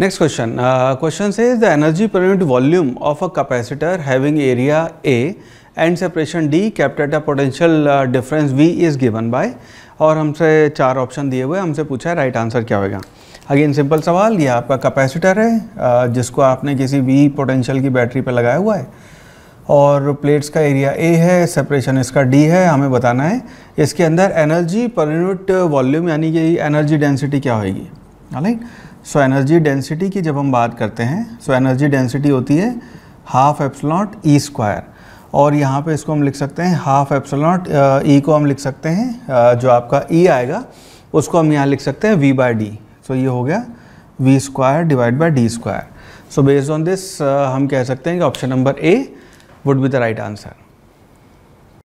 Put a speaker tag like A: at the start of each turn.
A: next question question से is the energy per volume of a a having area area A and separation D kept at a potential uh, difference और हमसे चार option दिए हुए हमसे पूछा है राइट आंसर क्या होगा अगेन सिंपल सवाल ये आपका कैपेसिटर है uh, जिसको आपने किसी वी पोटेंशियल की बैटरी पर लगाया हुआ है और प्लेट्स का एरिया ए है सेपरेशन इसका डी है हमें बताना है इसके अंदर एनर्जी पर यूनिट वॉल्यूम यानी कि एनर्जी डेंसिटी क्या होगी राइट सो एनर्जी डेंसिटी की जब हम बात करते हैं सो एनर्जी डेंसिटी होती है हाफ एप्सलॉट ई स्क्वायर और यहाँ पे इसको हम लिख सकते हैं हाफ एप्सलॉट ई को हम लिख सकते हैं जो आपका ई e आएगा उसको हम यहाँ लिख सकते हैं वी बाय डी सो ये हो गया V square divide by D square so based on this हम कह सकते हैं कि option number A would be the right answer